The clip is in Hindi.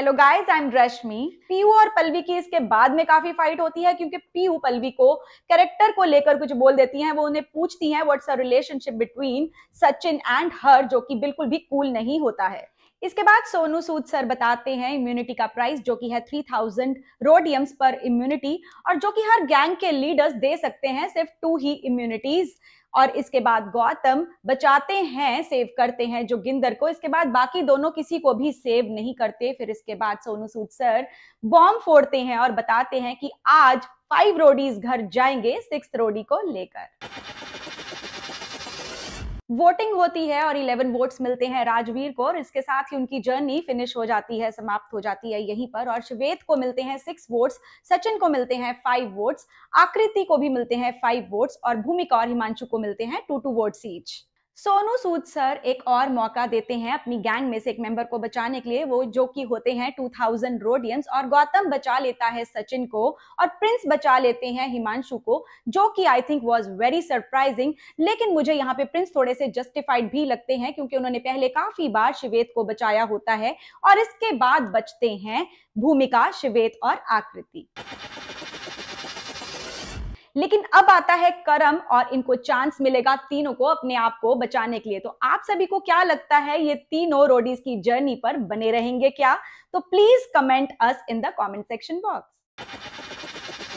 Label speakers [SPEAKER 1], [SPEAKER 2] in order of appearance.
[SPEAKER 1] hello guys I am Rashmi Piyu और पल्वी की इसके बाद में काफी फाइट होती है क्योंकि पीयू पल्वी को कैरेक्टर को लेकर कुछ बोल देती हैं वो उन्हें पूछती हैं what's a relationship between Sachin and her जो कि बिल्कुल भी कूल नहीं होता है इसके बाद सोनू सूद सर बताते हैं इम्यूनिटी का प्राइस जो कि है थ्री थाउजेंड रोडियम्स पर इम्यूनिटी और जो कि हर गैंग के लीडर्स दे सकते हैं सिर्फ टू ही इम्यूनिटीज और इसके बाद गौतम बचाते हैं सेव करते हैं जो गिंदर को इसके बाद बाकी दोनों किसी को भी सेव नहीं करते फिर इसके बाद सोनू सूद सर बॉम्ब फोड़ते हैं और बताते हैं कि आज फाइव रोडीज घर जाएंगे सिक्स रोडी को लेकर वोटिंग होती है और 11 वोट्स मिलते हैं राजवीर को और इसके साथ ही उनकी जर्नी फिनिश हो जाती है समाप्त हो जाती है यहीं पर और श्वेत को मिलते हैं सिक्स वोट्स सचिन को मिलते हैं फाइव वोट्स आकृति को भी मिलते हैं फाइव वोट्स और भूमिका और हिमांशु को मिलते हैं two two votes each Sonu Sood sir एक और मौका देते हैं अपनी गैंग में से एक मेंबर को बचाने के लिए वो जो कि होते हैं 2000 रोडियंस और गौतम बचा लेता है सचिन को और प्रिंस बचा लेते हैं हिमांशु को जो कि I think was very surprising लेकिन मुझे यहाँ पे प्रिंस थोड़े से जस्टिफाइड भी लगते हैं क्योंकि उन्होंने पहले काफी बार शिवेत को बचाया होता है और इसके बाद बचते हैं भूमिका शिवेत और आकृति लेकिन अब आता है करम और इनको चांस मिलेगा तीनों को अपने आप को बचाने के लिए तो आप सभी को क्या लगता है ये तीनों रोडीज की जर्नी पर बने रहेंगे क्या तो please comment us in the comment section box